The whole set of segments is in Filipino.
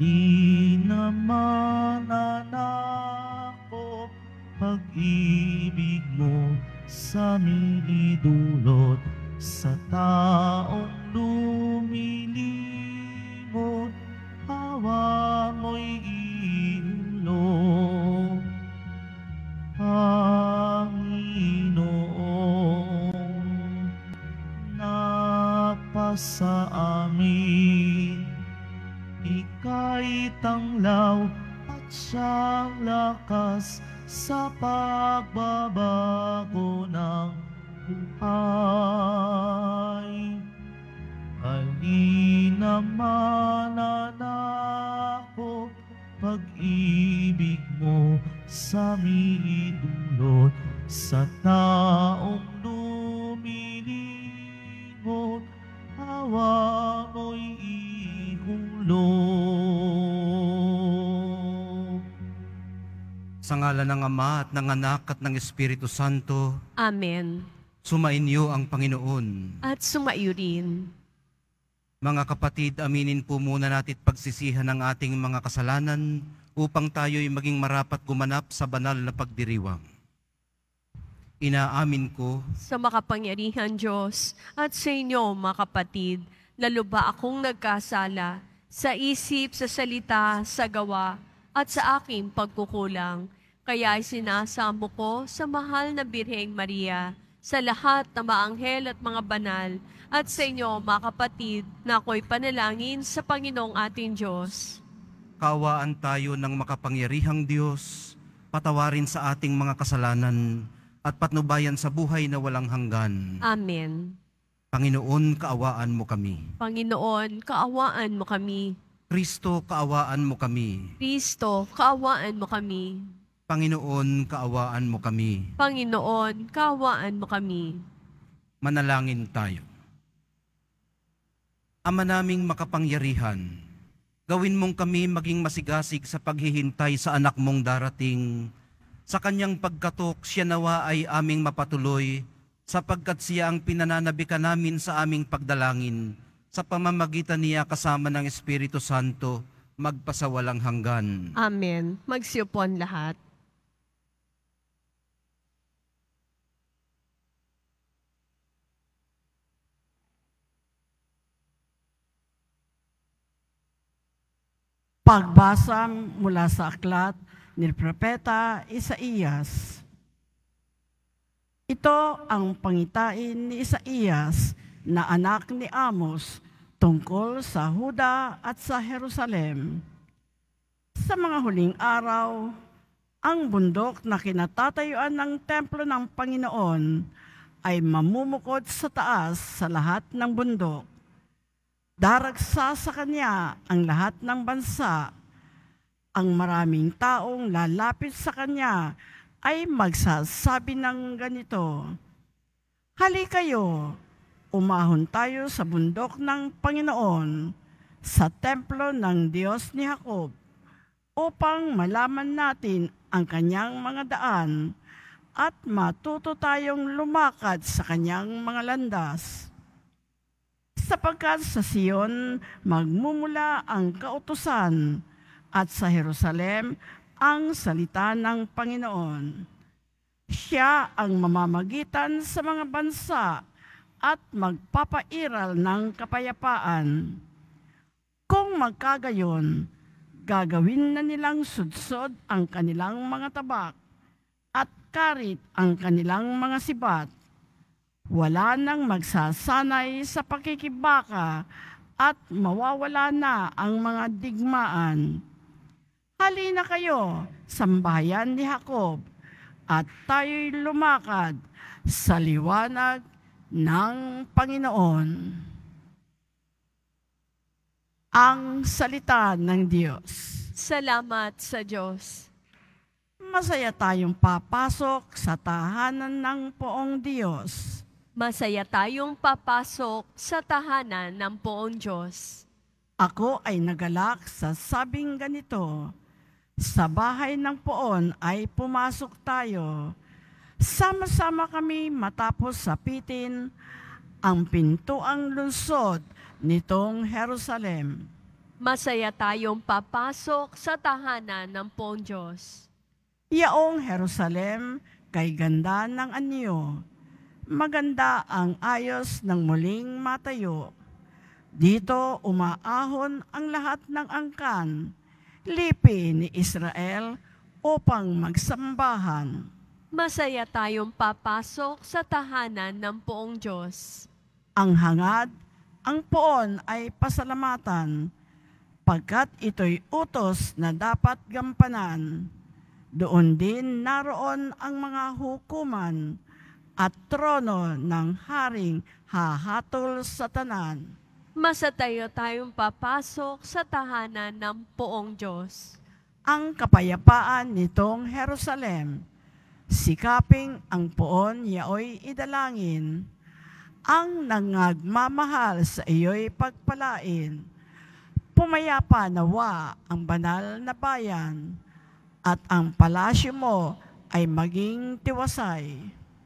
Di naman ako ko pag-ibig mo sa minidulot sa taong lumilimot awa mo'y iulog Panginoon napa sa amin ay tanglaw at siyang lakas sa pagbabago ng buhay. Halina mananako, pag-ibig mo sa midulot sa taong lumilingon, awa mo'y ihulot. sa ngalan ng Ama at ng Anak at ng Espiritu Santo. Amen. Sumainyo ang Panginoon. At sumaiyo rin. Mga kapatid, aminin po muna natin pagsisihan ng ating mga kasalanan upang tayo'y maging marapat gumanap sa banal na pagdiriwang. Inaamin ko sa makapangyarihan Diyos at sa inyo, mga kapatid, lalo akong nagkasala sa isip, sa salita, sa gawa, at sa aking pagkukulang kaya sinasamo ko sa mahal na Birheng Maria, sa lahat ng maanghel at mga banal, at sa inyo, mga kapatid, na ako'y panalangin sa Panginoong ating Diyos. Kawaan tayo ng makapangyarihang Diyos, patawarin sa ating mga kasalanan, at patnubayan sa buhay na walang hanggan. Amen. Panginoon, kaawaan mo kami. Panginoon, kaawaan mo kami. Kristo, kaawaan mo kami. Kristo, kaawaan mo kami. Panginoon, kaawaan mo kami. Panginoon, kaawaan mo kami. Manalangin tayo. Ama naming makapangyarihan, gawin mong kami maging masigasig sa paghihintay sa anak mong darating. Sa kanyang pagkatok, siya nawa ay aming mapatuloy, sapagkat siya ang pinananabika namin sa aming pagdalangin, sa pamamagitan niya kasama ng Espiritu Santo, magpasawalang hanggan. Amen. Magsiyupon lahat. Pagbasa mula sa aklat ni Propeta Isaías. Ito ang pangitain ni Isaías na anak ni Amos tungkol sa Huda at sa Jerusalem. Sa mga huling araw, ang bundok na kinatatayuan ng templo ng Panginoon ay mamumukod sa taas sa lahat ng bundok Daragsa sa kanya ang lahat ng bansa. Ang maraming taong lalapit sa kanya ay magsasabi ng ganito, Hali kayo, umahon tayo sa bundok ng Panginoon, sa templo ng Diyos ni Jacob, upang malaman natin ang kanyang mga daan at matuto tayong lumakad sa kanyang mga landas sapagkat sa Sion magmumula ang kautosan at sa Jerusalem ang salita ng Panginoon. Siya ang mamamagitan sa mga bansa at magpapairal ng kapayapaan. Kung magkagayon, gagawin na nilang sudsod ang kanilang mga tabak at karit ang kanilang mga sibat wala nang magsasanay sa pakikibaka at mawawala na ang mga digmaan. Halina kayo, sambayan ni Jacob, at tayo'y lumakad sa liwanag ng Panginoon. Ang salita ng Diyos. Salamat sa Diyos. Masaya tayong papasok sa tahanan ng poong Diyos Masaya tayong papasok sa tahanan ng poong Diyos. Ako ay nagalak sa sabing ganito, sa bahay ng poon ay pumasok tayo. Sama-sama kami matapos sapitin ang pintuang lungsod nitong Jerusalem. Masaya tayong papasok sa tahanan ng poong Diyos. Yaong Jerusalem kay ganda ng anyo Maganda ang ayos ng muling matayo. Dito umaahon ang lahat ng angkan, lipi ni Israel upang magsambahan. Masaya tayong papasok sa tahanan ng poong Diyos. Ang hangad, ang poon ay pasalamatan, pagkat ito'y utos na dapat gampanan. Doon din naroon ang mga hukuman at trono ng haring hahatol sa tanan. Masatayo tayong papasok sa tahanan ng poong Diyos. Ang kapayapaan nitong Jerusalem, sikaping ang poon yaoy idalangin, ang nangagmamahal sa iyo'y pagpalain. Pumayapa nawa ang banal na bayan, at ang palasyo mo ay maging tiwasay.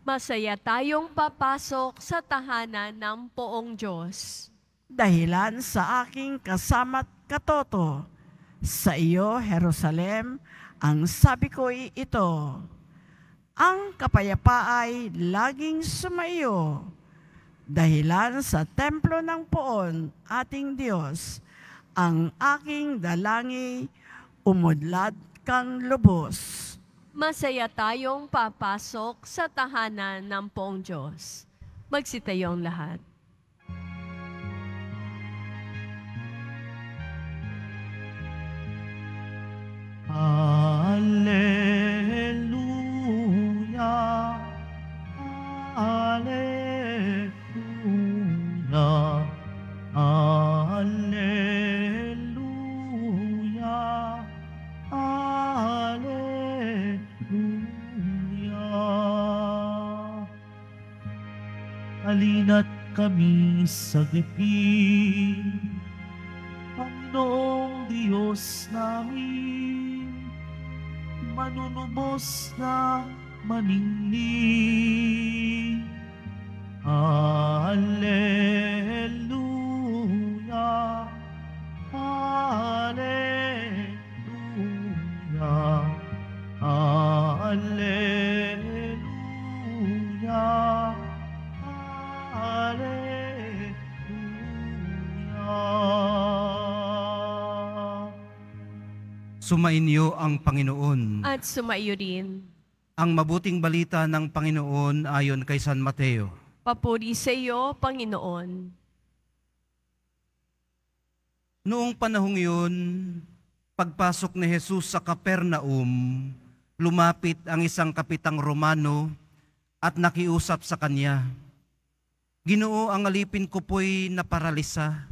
Masaya tayong papasok sa tahanan ng poong Diyos. Dahilan sa aking kasama't katoto, sa iyo, Jerusalem, ang sabi ko'y ito, ang kapayapaay laging sumaiyo, dahilan sa templo ng poon ating Diyos, ang aking dalangi, umudlad kang lubos. Masaya tayong papasok sa tahanan ng pong Diyos. Magsitayong lahat. Hallelujah. kami sa gipin, Panginoong Diyos namin, manunubos na maningning Sumainyo ang Panginoon. At sumaiyo din. Ang mabuting balita ng Panginoon ayon kay San Mateo. Papuri sa iyo, Panginoon. Noong panahong yun, pagpasok ni Jesus sa Kapernaum, lumapit ang isang kapitang Romano at nakiusap sa kanya, Ginoo ang alipin ko po'y naparalisa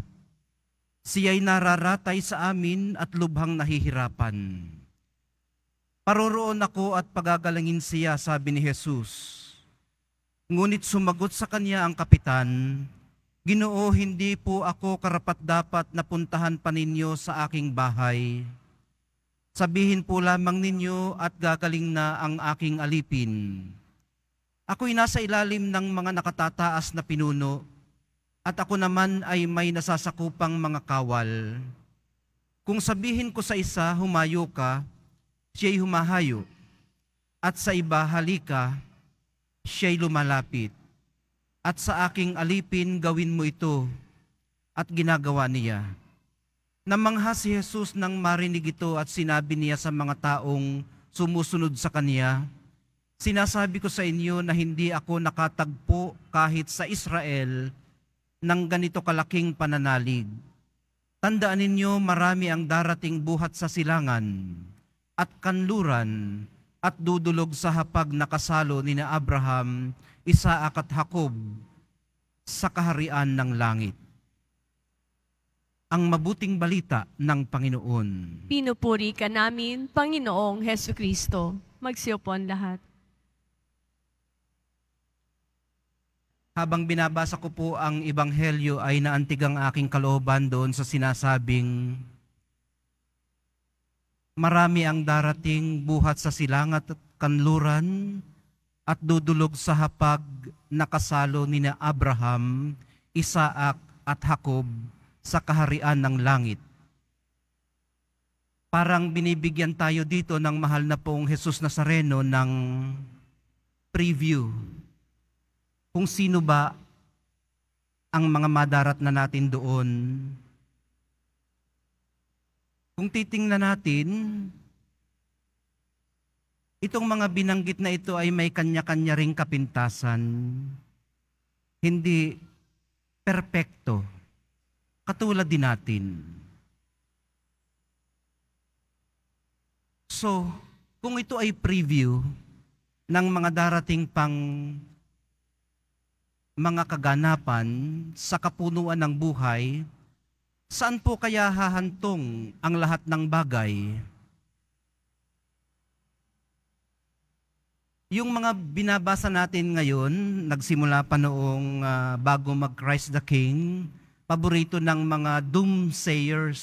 Siya'y nararatay sa amin at lubhang nahihirapan. Paroroon ako at pagagalangin siya, sabi ni Jesus. Ngunit sumagot sa kanya ang kapitan, Ginoo, hindi po ako karapat-dapat na puntahan pa ninyo sa aking bahay. Sabihin po lamang ninyo at gagaling na ang aking alipin. Ako'y nasa ilalim ng mga nakatataas na pinuno at ako naman ay may nasasakupang mga kawal. Kung sabihin ko sa isa, humayo ka, siya'y humahayo, at sa iba, halika, siya'y lumalapit. At sa aking alipin, gawin mo ito, at ginagawa niya. Namangha si Jesus nang marinig ito at sinabi niya sa mga taong sumusunod sa kanya, Sinasabi ko sa inyo na hindi ako nakatagpo kahit sa Israel, ng ganito kalaking pananalig. Tandaan ninyo marami ang darating buhat sa silangan at kanluran at dudulog sa hapag na kasalo ni na Abraham, Isaac at Jacob sa kaharian ng langit. Ang mabuting balita ng Panginoon. Pinupuri ka namin, Panginoong Heso Kristo. Magsiyo po ang lahat. habang binabasa ko po ang Ebanghelyo ay naantig ang aking kalooban doon sa sinasabing marami ang darating buhat sa silangat at kanluran at dudulog sa hapag na kasalo ni na Abraham, Isaac at Jacob sa kaharian ng langit. Parang binibigyan tayo dito ng mahal na poong Jesus Nazareno ng preview kung sino ba ang mga madarat na natin doon. Kung titingnan natin, itong mga binanggit na ito ay may kanya-kanya ring kapintasan. Hindi perpekto. Katulad din natin. So, kung ito ay preview ng mga darating pang mga kaganapan sa kapunuan ng buhay, saan po kaya hahantong ang lahat ng bagay? Yung mga binabasa natin ngayon, nagsimula pa noong uh, bago mag-Christ the King, paborito ng mga doomsayers,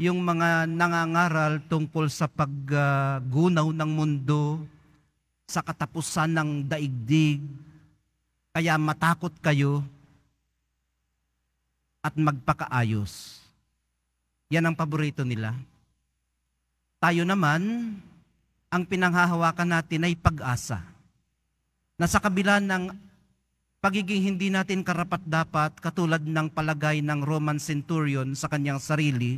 yung mga nangangaral tungkol sa paggunaw uh, ng mundo, sa katapusan ng daigdig, kaya matakot kayo at magpakaayos. Yan ang paborito nila. Tayo naman, ang pinanghahawakan natin ay pag-asa. Na sa kabila ng pagiging hindi natin karapat-dapat katulad ng palagay ng Roman centurion sa kanyang sarili,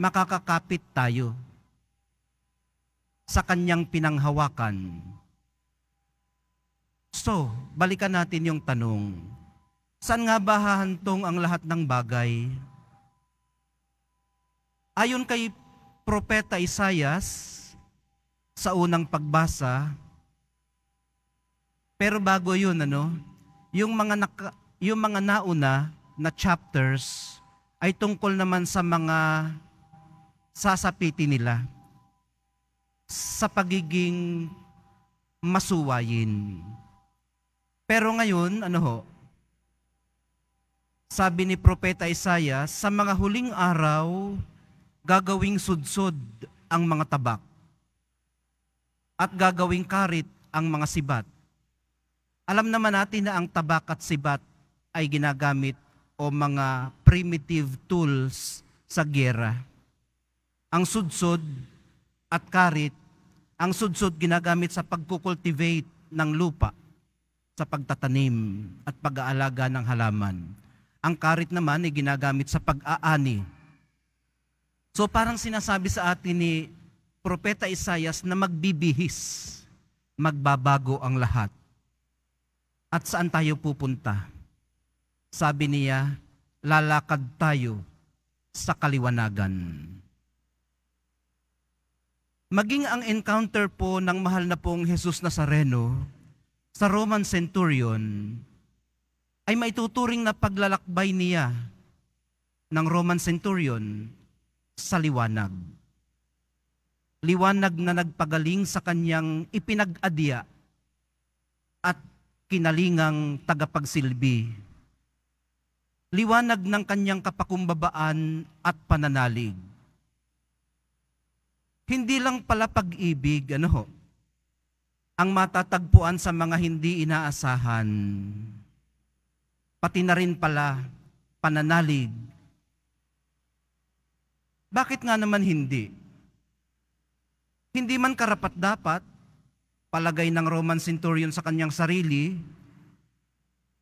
makakakapit tayo sa kanyang pinanghawakan So, balikan natin yung tanong. Saan nga ba hahantong ang lahat ng bagay? Ayon kay Propeta Isayas, sa unang pagbasa, pero bago yun, ano, yung mga, naka, yung mga nauna na chapters ay tungkol naman sa mga sasapitin nila sa pagiging masuwayin. Pero ngayon, ano ho? Sabi ni Propeta Isaiah, sa mga huling araw, gagawing sudsod ang mga tabak at gagawing karit ang mga sibat. Alam naman natin na ang tabak at sibat ay ginagamit o mga primitive tools sa gera. Ang sudsod at karit, ang sudsod ginagamit sa pagkukultivate ng lupa sa pagtatanim at pag-aalaga ng halaman. Ang karit naman ay ginagamit sa pag-aani. So parang sinasabi sa atin ni Propeta Isayas na magbibihis, magbabago ang lahat. At saan tayo pupunta? Sabi niya, lalakad tayo sa kaliwanagan. Maging ang encounter po ng mahal na pong Jesus Nazareno, sa Roman centurion ay maituturing na paglalakbay niya ng Roman centurion sa liwanag. Liwanag na nagpagaling sa kanyang ipinag-adya at kinalingang tagapagsilbi. Liwanag ng kanyang kapakumbabaan at pananalig. Hindi lang pala pag-ibig, ano ho, ang matatagpuan sa mga hindi inaasahan. Pati na rin pala pananalig. Bakit nga naman hindi? Hindi man karapat dapat, palagay ng Roman centurion sa kanyang sarili,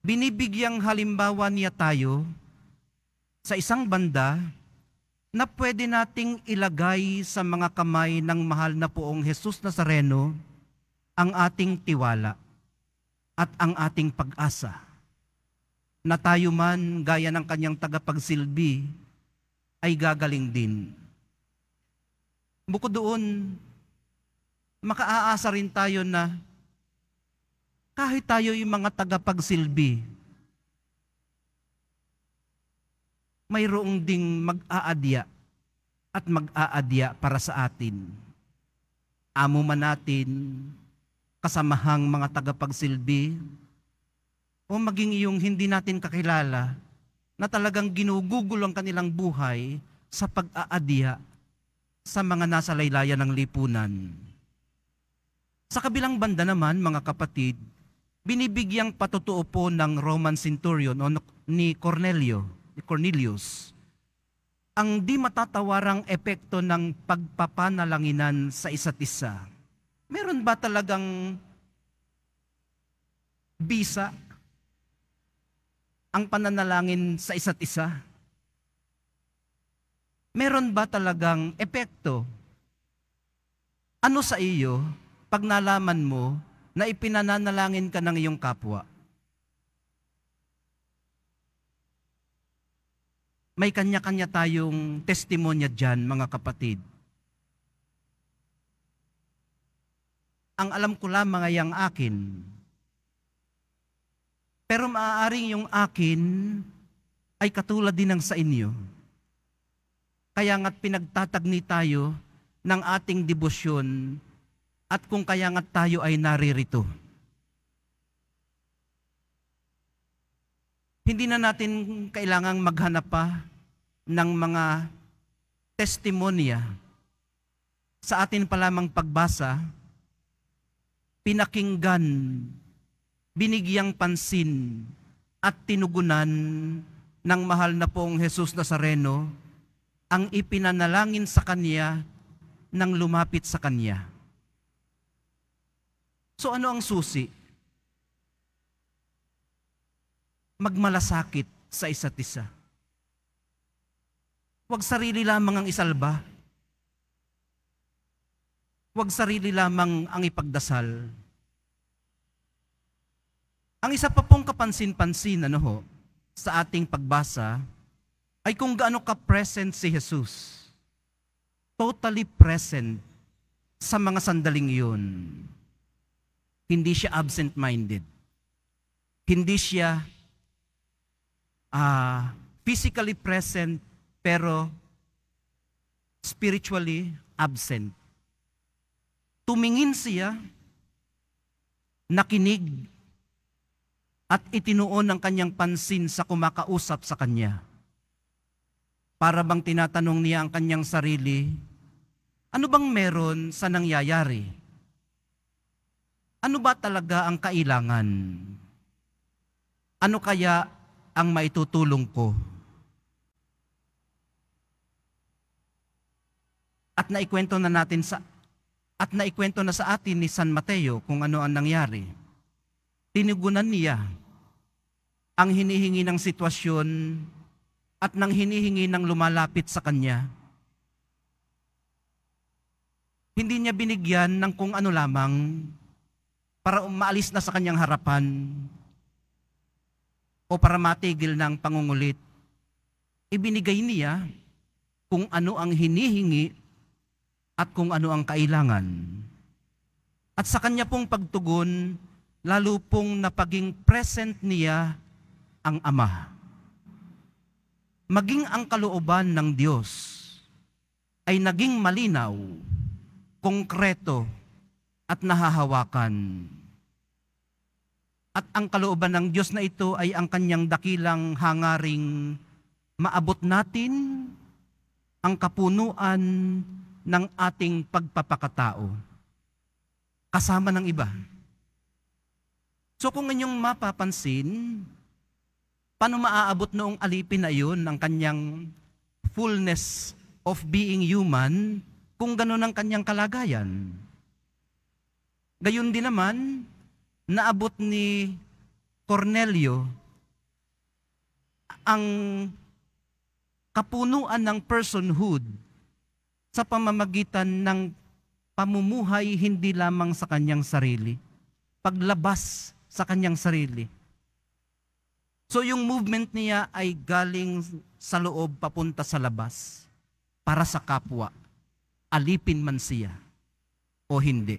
binibigyang halimbawa niya tayo sa isang banda na pwede nating ilagay sa mga kamay ng mahal na poong Jesus Nazareno ang ating tiwala at ang ating pag-asa na tayo man gaya ng kanyang tagapagsilbi ay gagaling din. Bukod doon, makaasa rin tayo na kahit tayo yung mga tagapagsilbi, mayroong ding mag-aadya at mag-aadya para sa atin. Amo man natin, kasamahang mga tagapagsilbi, o maging iyong hindi natin kakilala na talagang ginugugol ang kanilang buhay sa pag-aadya sa mga nasa laylayan ng lipunan. Sa kabilang banda naman, mga kapatid, binibigyang patutuo po ng Roman centurion o ni Cornelio, ni Cornelius, ang di matatawarang epekto ng pagpapanalanginan sa isa't isa meron ba talagang bisa ang pananalangin sa isa't isa? Meron ba talagang epekto? Ano sa iyo pag nalaman mo na ipinananalangin ka ng iyong kapwa? May kanya-kanya tayong testimonya dyan, mga kapatid. ang alam ko lamang ay ang akin. Pero maaaring yung akin ay katulad din ng sa inyo. Kaya nga't pinagtatagni tayo ng ating debosyon at kung kaya nga't tayo ay naririto. Hindi na natin kailangang maghanap pa ng mga testimonya sa atin pa lamang pagbasa pinakinggan, binigyang pansin, at tinugunan ng mahal na pong Jesus Nazareno ang ipinanalangin sa Kanya nang lumapit sa Kanya. So ano ang susi? Magmalasakit sa isa't isa. Huwag sarili lamang ang isalba Huwag sarili lamang ang ipagdasal. Ang isa pa pong kapansin-pansin ano ho, sa ating pagbasa ay kung gaano ka-present si Jesus. Totally present sa mga sandaling iyon. Hindi siya absent-minded. Hindi siya uh, physically present pero spiritually absent. Tumingin siya, nakinig, at itinuon ang kanyang pansin sa kumakausap sa kanya. Para bang tinatanong niya ang kanyang sarili, ano bang meron sa nangyayari? Ano ba talaga ang kailangan? Ano kaya ang maitutulong ko? At naikwento na natin sa at naikwento na sa atin ni San Mateo kung ano ang nangyari. Tinugunan niya ang hinihingi ng sitwasyon at nang hinihingi ng lumalapit sa kanya. Hindi niya binigyan ng kung ano lamang para umaalis um- na sa kanyang harapan o para matigil ng pangungulit. Ibinigay niya kung ano ang hinihingi at kung ano ang kailangan. At sa kanya pong pagtugon, lalo pong napaging present niya ang Ama. Maging ang kalooban ng Diyos ay naging malinaw, konkreto, at nahahawakan. At ang kalooban ng Diyos na ito ay ang kanyang dakilang hangaring maabot natin ang kapunuan ng ating pagpapakatao kasama ng iba. So kung inyong mapapansin, paano maaabot noong alipin na iyon ang kanyang fullness of being human kung ganun ang kanyang kalagayan? Gayun din naman, naabot ni Cornelio ang kapunuan ng personhood sa pamamagitan ng pamumuhay hindi lamang sa kanyang sarili, paglabas sa kanyang sarili. So yung movement niya ay galing sa loob papunta sa labas para sa kapwa, alipin man siya o hindi.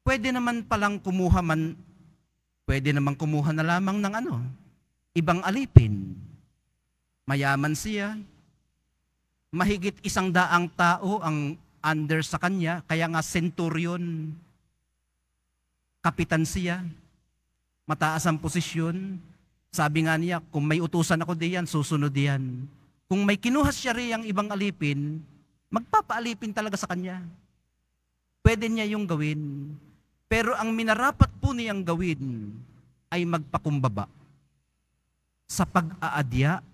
Pwede naman palang kumuha man, pwede naman kumuha na lamang ng ano, ibang alipin Mayaman siya. Mahigit isang daang tao ang under sa kanya, kaya nga centurion. Kapitan siya. Mataas ang posisyon. Sabi nga niya, kung may utusan ako diyan, susunod diyan. Kung may kinuha siya riyang ibang alipin, magpapaalipin talaga sa kanya. Pwede niya yung gawin. Pero ang minarapat po niyang gawin ay magpakumbaba sa pag-aadya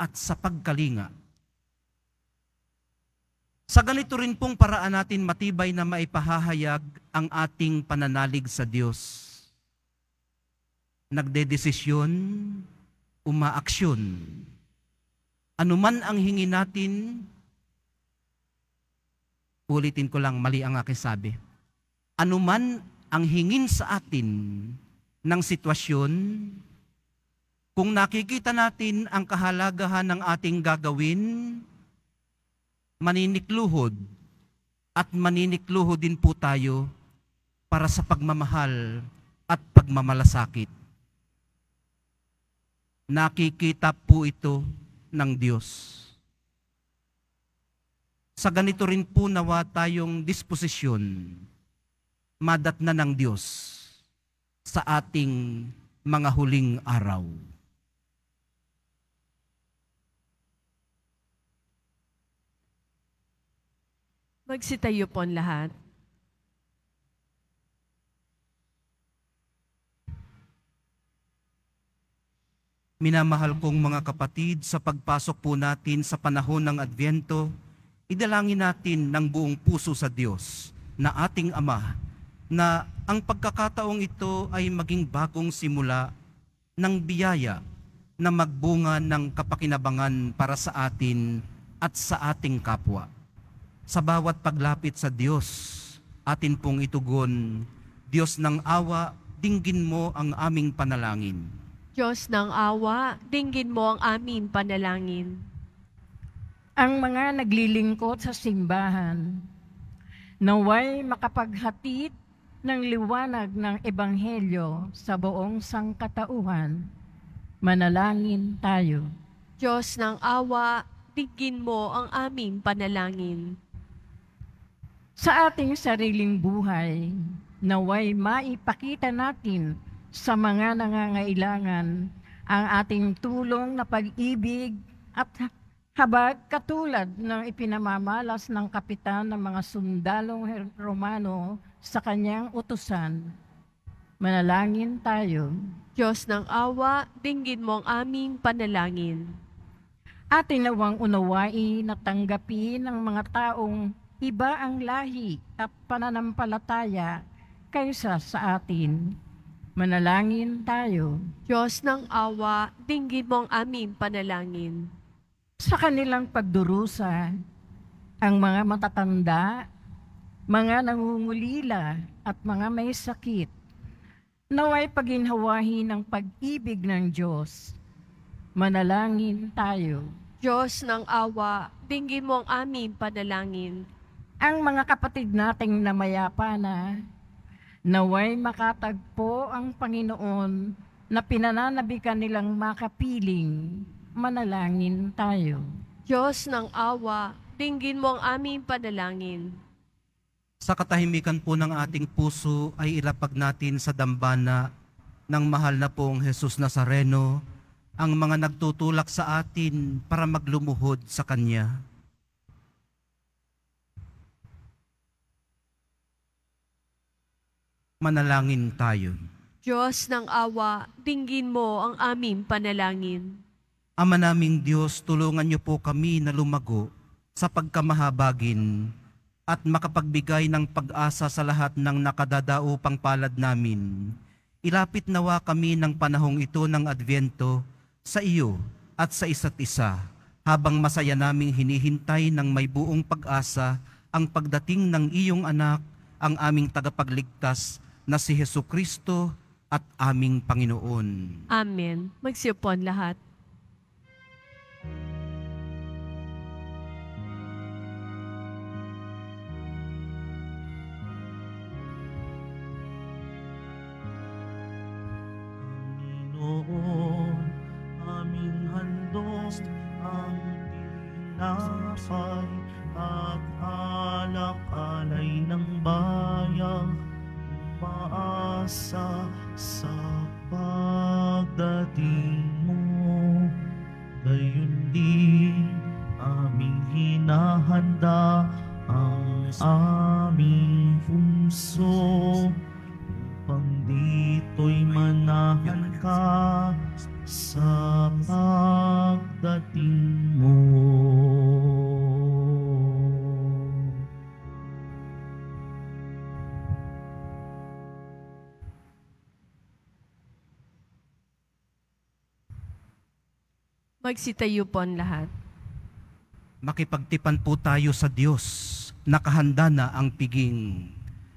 at sa pagkalinga. Sa ganito rin pong paraan natin matibay na maipahahayag ang ating pananalig sa Diyos. Nagdedesisyon, umaaksyon. Anuman ang hingi natin, ulitin ko lang, mali ang aking sabi. Anuman ang hingin sa atin ng sitwasyon, kung nakikita natin ang kahalagahan ng ating gagawin, maninikluhod at maninikluhod din po tayo para sa pagmamahal at pagmamalasakit. Nakikita po ito ng Diyos. Sa ganito rin po nawa tayong disposisyon madat na ng Diyos sa ating mga huling araw. Magsitayo po ang lahat. Minamahal kong mga kapatid, sa pagpasok po natin sa panahon ng Advento, idalangin natin ng buong puso sa Diyos na ating Ama na ang pagkakataong ito ay maging bagong simula ng biyaya na magbunga ng kapakinabangan para sa atin at sa ating kapwa. Sa bawat paglapit sa Diyos, atin pong itugon, Diyos ng awa, dinggin mo ang aming panalangin. Diyos ng awa, dinggin mo ang aming panalangin. Ang mga naglilingkod sa simbahan, naway makapaghatid ng liwanag ng Ebanghelyo sa buong sangkatauhan, manalangin tayo. Diyos ng awa, dinggin mo ang aming panalangin sa ating sariling buhay naway maipakita natin sa mga nangangailangan ang ating tulong na pag-ibig at habag katulad ng ipinamamalas ng kapitan ng mga sundalong Romano sa kanyang utusan. Manalangin tayo. Diyos ng awa, dinggin mo ang aming panalangin. Atin nawang unawain na tanggapin ng mga taong iba ang lahi at pananampalataya kaysa sa atin. Manalangin tayo. Diyos ng awa, dinggin mo ang aming panalangin. Sa kanilang pagdurusa, ang mga matatanda, mga nangungulila at mga may sakit, naway paginhawahin ng pag-ibig ng Diyos. Manalangin tayo. Diyos ng awa, dinggin mo ang aming panalangin ang mga kapatid nating na mayapa na naway makatagpo ang Panginoon na pinananabikan nilang makapiling, manalangin tayo. Diyos ng awa, tinggin mo ang aming panalangin. Sa katahimikan po ng ating puso ay ilapag natin sa dambana ng mahal na pong Jesus Nazareno ang mga nagtutulak sa atin para maglumuhod sa Kanya. Manalangin tayo. Diyos ng awa, dinggin mo ang aming panalangin. Ama naming Diyos, tulungan niyo po kami na lumago sa pagkamahabagin at makapagbigay ng pag-asa sa lahat ng nakadadao pang palad namin. Ilapit nawa kami ng panahong ito ng Advento sa iyo at sa isa't isa, habang masaya naming hinihintay ng may buong pag-asa ang pagdating ng iyong anak, ang aming tagapagligtas na si Heso Kristo at aming Panginoon. Amen. Magsiyupon lahat. Panginoon, aming handog ang tinapay at alak-alay ng bayan umaasa sa pagdating mo. Gayon din aming hinahanda ang aming puso. magsitayupon lahat. Makipagtipan po tayo sa Diyos. Nakahanda na ang piging.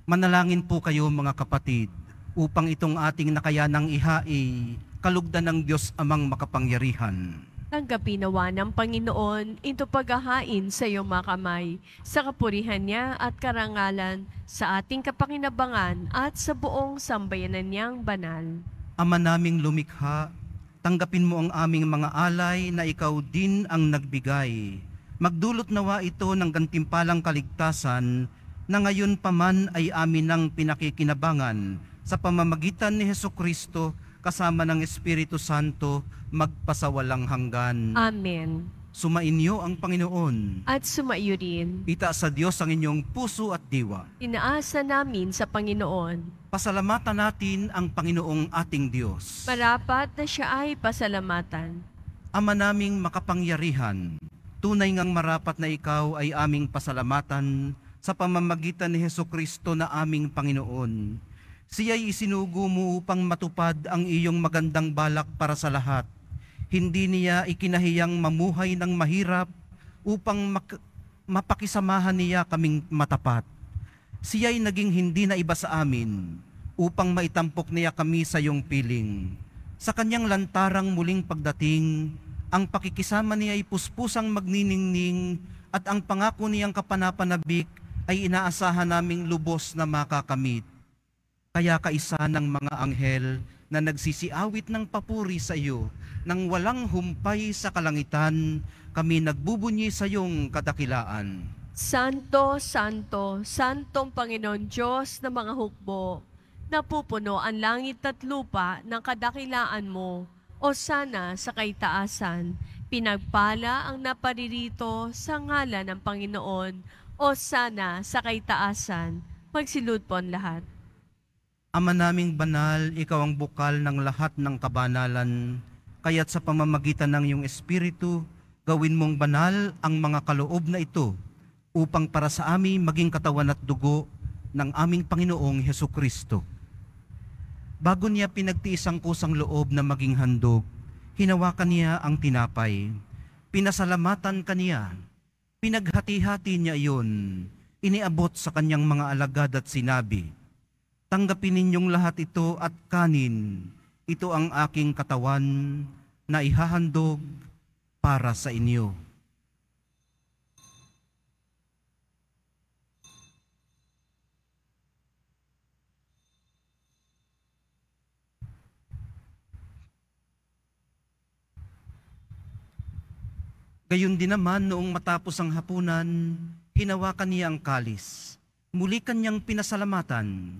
Manalangin po kayo mga kapatid upang itong ating nakayanang ihai kalugdan ng Diyos amang makapangyarihan. Tanggapin ng Panginoon ito paghahain sa iyong makamay sa kapurihan niya at karangalan, sa ating kapakinabangan at sa buong sambayanan niyang banal. Ama naming lumikha, Tanggapin mo ang aming mga alay na ikaw din ang nagbigay. Magdulot nawa ito ng gantimpalang kaligtasan na ngayon paman ay amin ang pinakikinabangan sa pamamagitan ni Heso Kristo kasama ng Espiritu Santo magpasawalang hanggan. Amen. Sumainyo ang Panginoon. At sumaiyo rin. Itaas sa Diyos ang inyong puso at diwa. Inaasa namin sa Panginoon. Pasalamatan natin ang Panginoong ating Diyos. Marapat na siya ay pasalamatan. Ama naming makapangyarihan, tunay ngang marapat na ikaw ay aming pasalamatan sa pamamagitan ni Heso Kristo na aming Panginoon. Siya'y isinugo mo upang matupad ang iyong magandang balak para sa lahat hindi niya ikinahiyang mamuhay ng mahirap upang mak- mapakisamahan niya kaming matapat. Siya'y naging hindi na iba sa amin upang maitampok niya kami sa iyong piling. Sa kanyang lantarang muling pagdating, ang pakikisama niya ay puspusang magniningning at ang pangako niyang kapanapanabik ay inaasahan naming lubos na makakamit. Kaya kaisa ng mga anghel, na nagsisiawit ng papuri sa iyo nang walang humpay sa kalangitan, kami nagbubunyi sa iyong kadakilaan. Santo, Santo, Santong Panginoon Diyos ng mga hukbo, napupuno ang langit at lupa ng kadakilaan mo, o sana sa kaitaasan, pinagpala ang naparirito sa ngala ng Panginoon, o sana sa kaitaasan, magsilud po ang lahat. Ama naming banal, ikaw ang bukal ng lahat ng kabanalan, kaya't sa pamamagitan ng iyong Espiritu, gawin mong banal ang mga kaloob na ito upang para sa amin maging katawan at dugo ng aming Panginoong Heso Kristo. Bago niya pinagtiis ang kusang loob na maging handog, hinawakan niya ang tinapay, pinasalamatan kaniya, pinaghati-hati niya iyon, iniabot sa kanyang mga alagad at sinabi, Tanggapin ninyong lahat ito at kanin. Ito ang aking katawan na ihahandog para sa inyo. Gayon din naman noong matapos ang hapunan, hinawakan niya ang kalis. Muli kanyang pinasalamatan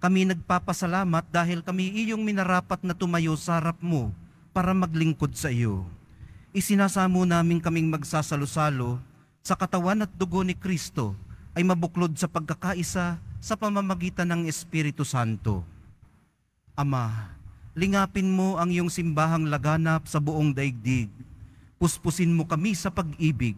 Kami nagpapasalamat dahil kami iyong minarapat na tumayo sa harap mo para maglingkod sa iyo. Isinasamo namin kaming magsasalusalo sa katawan at dugo ni Kristo ay mabuklod sa pagkakaisa sa pamamagitan ng Espiritu Santo. Ama, lingapin mo ang iyong simbahang laganap sa buong daigdig. Puspusin mo kami sa pag-ibig,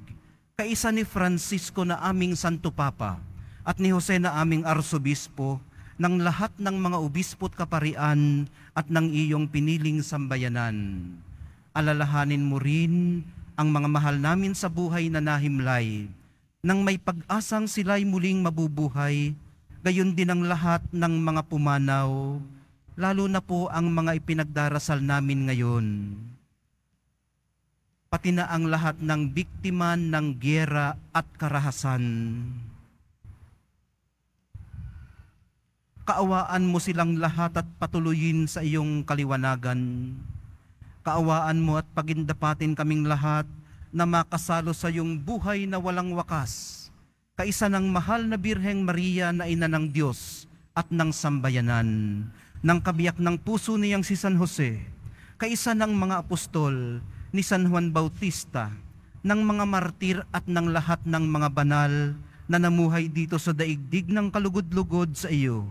kaisa ni Francisco na aming Santo Papa at ni Jose na aming Arsobispo, ng lahat ng mga obispo't kaparian at ng iyong piniling sambayanan. Alalahanin mo rin ang mga mahal namin sa buhay na nahimlay, nang may pag-asang sila'y muling mabubuhay, gayon din ang lahat ng mga pumanaw, lalo na po ang mga ipinagdarasal namin ngayon. Pati na ang lahat ng biktima ng gera at karahasan Kaawaan mo silang lahat at patuloyin sa iyong kaliwanagan. Kaawaan mo at pagindapatin kaming lahat na makasalo sa iyong buhay na walang wakas, kaisa ng mahal na Birheng Maria na ina ng Diyos at ng sambayanan, ng kabiyak ng puso niyang si San Jose, kaisa ng mga apostol ni San Juan Bautista, ng mga martir at ng lahat ng mga banal na namuhay dito sa daigdig ng kalugod-lugod sa iyo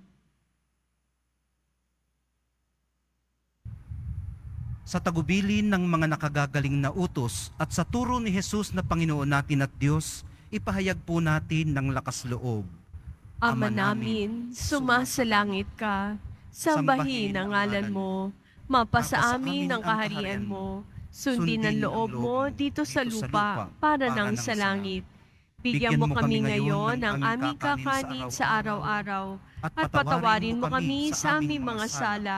sa tagubilin ng mga nakagagaling na utos at sa turo ni Jesus na Panginoon natin at Diyos, ipahayag po natin ng lakas loob. Ama, namin, sumasalangit ka, sambahin ang ngalan mo, mapasa amin ang kaharian mo, sundin ang loob mo dito sa lupa para nang sa langit. Bigyan mo kami ngayon ng aming kakanin sa araw-araw at patawarin mo kami sa aming mga sala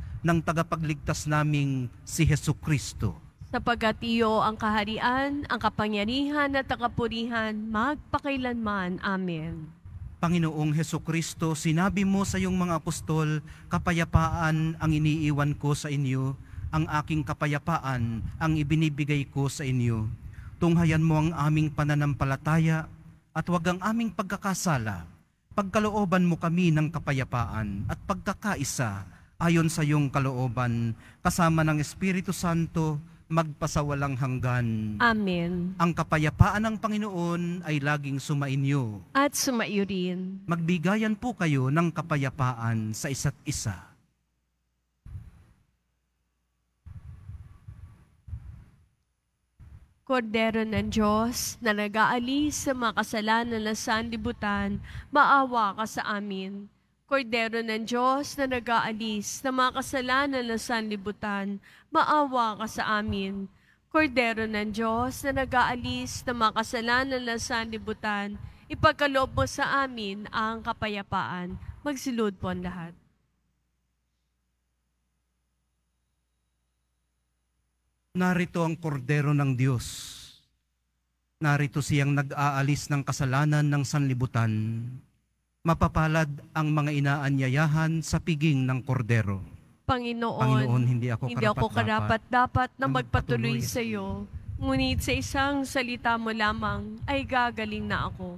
ng tagapagligtas naming si Heso Kristo. Sapagat iyo ang kaharian, ang kapangyarihan at takapurihan magpakailanman. Amen. Panginoong Heso Kristo, sinabi mo sa iyong mga apostol, kapayapaan ang iniiwan ko sa inyo, ang aking kapayapaan ang ibinibigay ko sa inyo. Tunghayan mo ang aming pananampalataya at huwag ang aming pagkakasala. Pagkalooban mo kami ng kapayapaan at pagkakaisa ayon sa iyong kalooban, kasama ng Espiritu Santo, magpasawalang hanggan. Amen. Ang kapayapaan ng Panginoon ay laging sumainyo. At sumaiyo rin. Magbigayan po kayo ng kapayapaan sa isa't isa. Kordero ng Diyos na nag-aalis sa mga kasalanan ng sanlibutan, maawa ka sa amin Kordero ng Diyos na nagaalis ng mga kasalanan ng sanlibutan, maawa ka sa amin. Kordero ng Diyos na nagaalis ng mga kasalanan ng sanlibutan, ipagkaloob mo sa amin ang kapayapaan. Magsilod po ang lahat. Narito ang kordero ng Diyos. Narito siyang nag-aalis ng kasalanan ng sanlibutan mapapalad ang mga inaanyayahan sa piging ng kordero. Panginoon, Panginoon hindi ako karapat, dapat karapat dapat, dapat na ano magpatuloy sa iyo. Ngunit sa isang salita mo lamang ay gagaling na ako.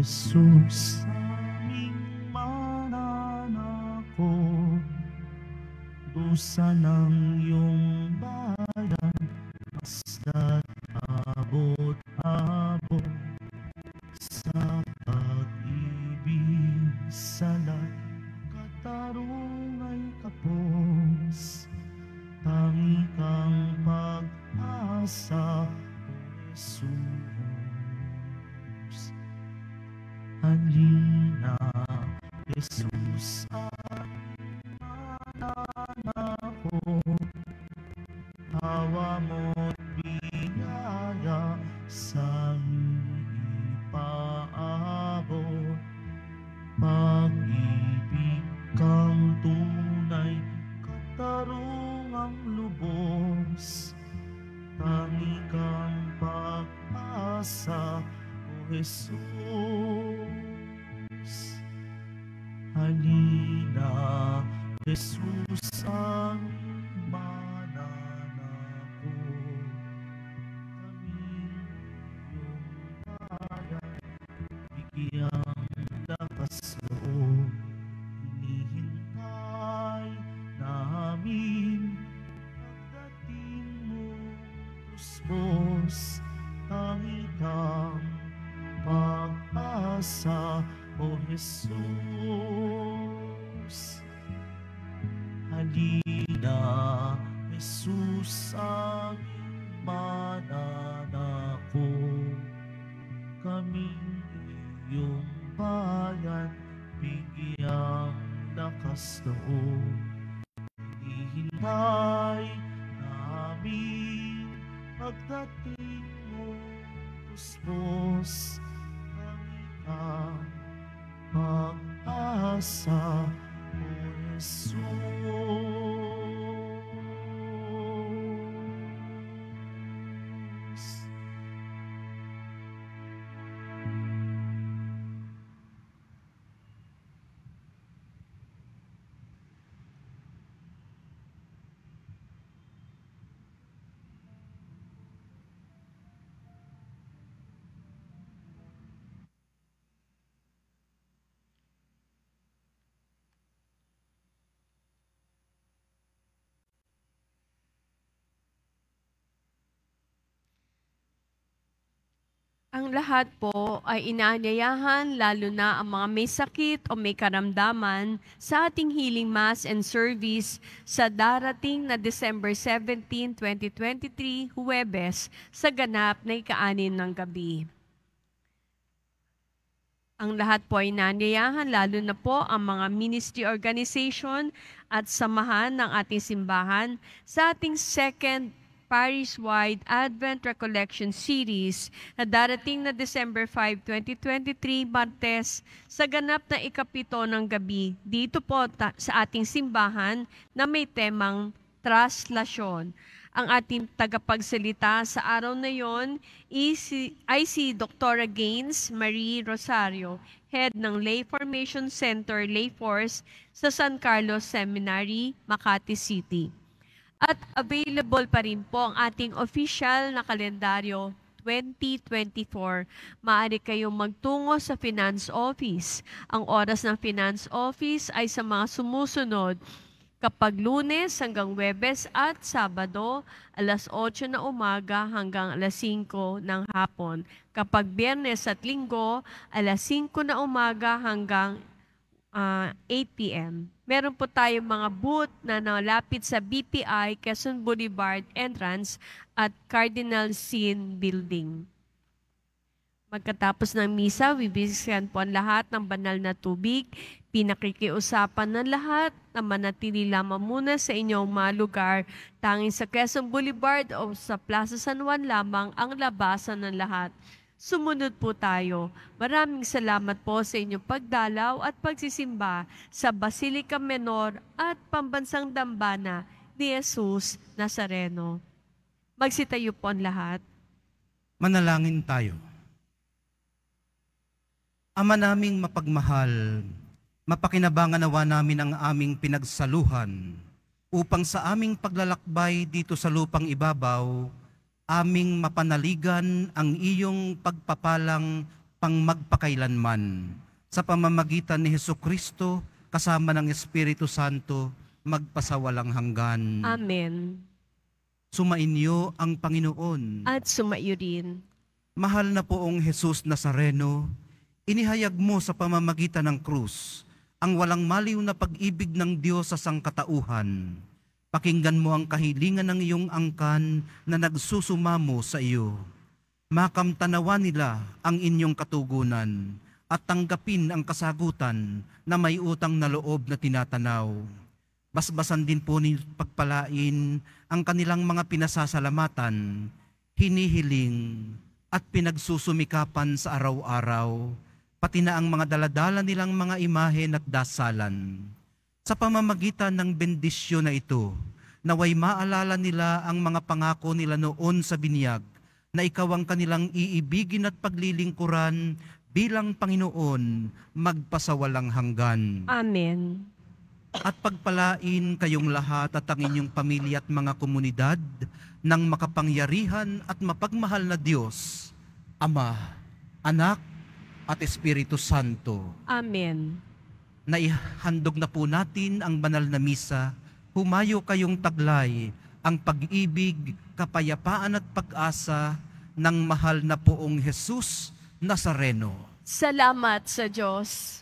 Jesus aming mananako, dusa ng iyong bayan, basta't abot-abot sa pag-ibig sa Jesus. ating puspos ang ikaw pag-asa. Ang lahat po ay inaanyayahan lalo na ang mga may sakit o may karamdaman sa ating healing mass and service sa darating na December 17, 2023, Huwebes, sa ganap na ikaanin ng gabi. Ang lahat po ay inaanyayahan lalo na po ang mga ministry organization at samahan ng ating simbahan sa ating second paris wide Advent Recollection Series na darating na December 5, 2023, Martes, sa ganap na ikapito ng gabi dito po sa ating simbahan na may temang Traslasyon. Ang ating tagapagsalita sa araw na yon ay si Dr. Gaines Marie Rosario, Head ng Lay Formation Center Lay Force sa San Carlos Seminary, Makati City. At available pa rin po ang ating official na kalendaryo 2024. Maaari kayong magtungo sa Finance Office. Ang oras ng Finance Office ay sa mga sumusunod kapag lunes hanggang webes at sabado, alas 8 na umaga hanggang alas 5 ng hapon. Kapag biyernes at linggo, alas 5 na umaga hanggang uh, 8 p.m. Meron po tayong mga booth na nalapit sa BPI, Quezon Boulevard entrance at Cardinal Sin Building. Magkatapos ng misa, bibisikan po ang lahat ng banal na tubig. Pinakikiusapan ng lahat na manatili lamang muna sa inyong mga lugar. Tanging sa Quezon Boulevard o sa Plaza San Juan lamang ang labasan ng lahat. Sumunod po tayo. Maraming salamat po sa inyong pagdalaw at pagsisimba sa Basilica Menor at Pambansang Dambana ni Jesus Nazareno. Magsitayo po ang lahat. Manalangin tayo. Ama naming mapagmahal, mapakinabangan nawa namin ang aming pinagsaluhan upang sa aming paglalakbay dito sa lupang ibabaw, aming mapanaligan ang iyong pagpapalang pang magpakailanman. sa pamamagitan ni Heso Kristo kasama ng Espiritu Santo magpasawalang hanggan. Amen. Sumainyo ang Panginoon. At sumaiyo din. Mahal na poong Jesus Nazareno, inihayag mo sa pamamagitan ng krus ang walang maliw na pag-ibig ng Diyos sa sangkatauhan Pakinggan mo ang kahilingan ng iyong angkan na nagsusumamo sa iyo. Makamtanawa nila ang inyong katugunan at tanggapin ang kasagutan na may utang na loob na tinatanaw. Basbasan din po ni pagpalain ang kanilang mga pinasasalamatan, hinihiling at pinagsusumikapan sa araw-araw, pati na ang mga daladala nilang mga imahe at dasalan sa pamamagitan ng bendisyon na ito, naway maalala nila ang mga pangako nila noon sa binyag na ikaw ang kanilang iibigin at paglilingkuran bilang Panginoon magpasawalang hanggan. Amen. At pagpalain kayong lahat at ang inyong pamilya at mga komunidad ng makapangyarihan at mapagmahal na Diyos, Ama, Anak, at Espiritu Santo. Amen na ihandog na po natin ang banal na misa, humayo kayong taglay ang pag-ibig, kapayapaan at pag-asa ng mahal na poong Jesus Nazareno. Salamat sa Diyos.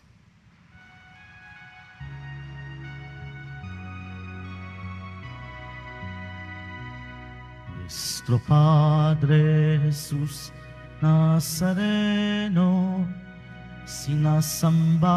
Nuestro Padre Jesús Nazareno, sinasamba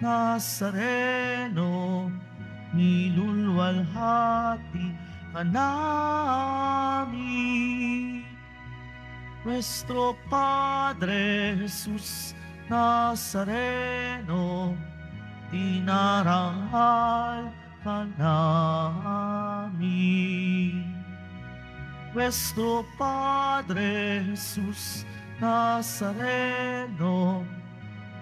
Nazareno, nilulwalhati ka namin. Nuestro Padre Jesus Nazareno, tinaranghal ka namin. Nuestro Padre Jesus Nazareno,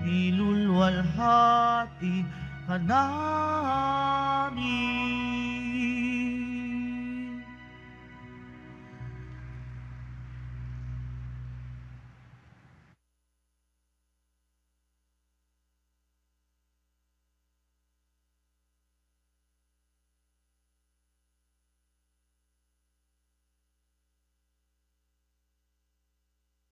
ilulwalhati hanami.